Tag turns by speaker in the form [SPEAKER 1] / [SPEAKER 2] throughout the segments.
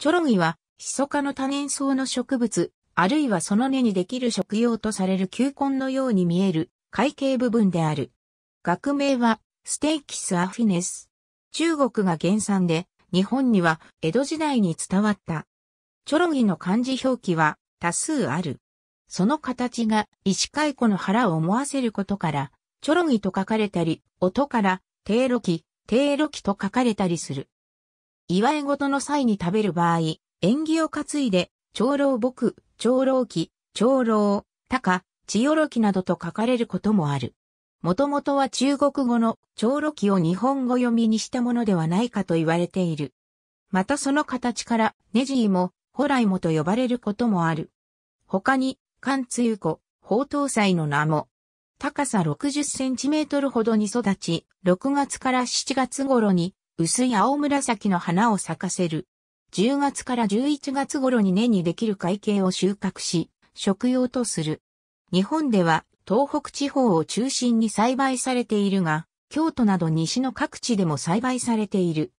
[SPEAKER 1] チョロギは、ヒソ科の多年草の植物、あるいはその根にできる食用とされる球根のように見える、会景部分である。学名は、ステーキスアフィネス。中国が原産で、日本には江戸時代に伝わった。チョロギの漢字表記は多数ある。その形が石蚕湖の腹を思わせることから、チョロギと書かれたり、音から、低ロキ、低ロキと書かれたりする。祝い事の際に食べる場合、縁起を担いで、長老木、長老木、長老、高、千代木などと書かれることもある。もともとは中国語の長老記を日本語読みにしたものではないかと言われている。またその形からネジーもホライモと呼ばれることもある。他に、関通子、宝刀祭の名も、高さ60センチメートルほどに育ち、6月から7月頃に薄い青紫の花を咲かせる。10月から11月頃に根にできる海景を収穫し、食用とする。日本では東北地方を中心に栽培されているが、京都など西の各地でも栽培されている。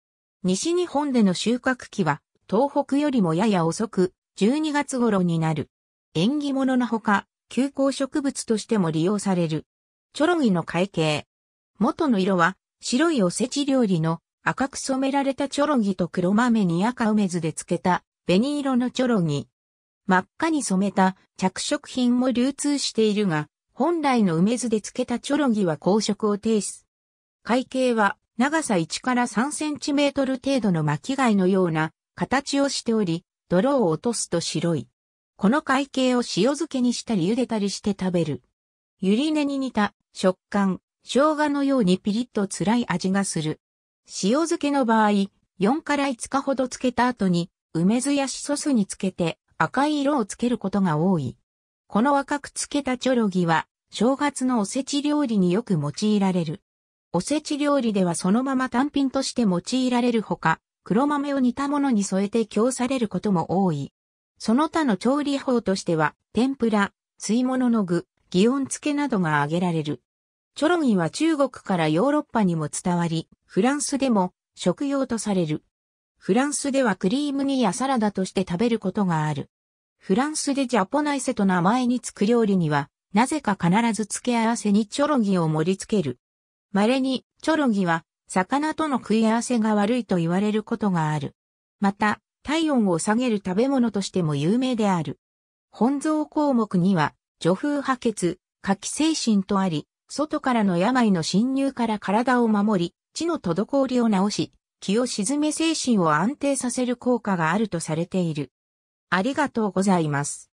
[SPEAKER 1] 西日本での収穫期は、東北よりもやや遅く、12月頃になる。縁起物のほか、休校植物としても利用される。チョロギの会計。元の色は、白いおせち料理の赤く染められたチョロギと黒豆に赤梅酢で漬けた紅色のチョロギ。真っ赤に染めた着色品も流通しているが、本来の梅酢で漬けたチョロギは光色を呈す。海景は長さ1から3センチメートル程度の巻貝のような形をしており、泥を落とすと白い。この海景を塩漬けにしたり茹でたりして食べる。ゆり根に似た食感、生姜のようにピリッと辛い味がする。塩漬けの場合、4から5日ほど漬けた後に、梅酢やシソ酢に漬けて赤い色をつけることが多い。この赤く漬けたチョロギは、正月のおせち料理によく用いられる。おせち料理ではそのまま単品として用いられるほか、黒豆を煮たものに添えて供されることも多い。その他の調理法としては、天ぷら、吸い物の具、祇園漬けなどが挙げられる。チョロギは中国からヨーロッパにも伝わり、フランスでも食用とされる。フランスではクリーム煮やサラダとして食べることがある。フランスでジャポナイセと名前につく料理には、なぜか必ず付け合わせにチョロギを盛り付ける。稀に、チョロギは、魚との食い合わせが悪いと言われることがある。また、体温を下げる食べ物としても有名である。本草項目には、女風破血、下記精神とあり、外からの病の侵入から体を守り、地の滞りを治し、気を沈め精神を安定させる効果があるとされている。ありがとうございます。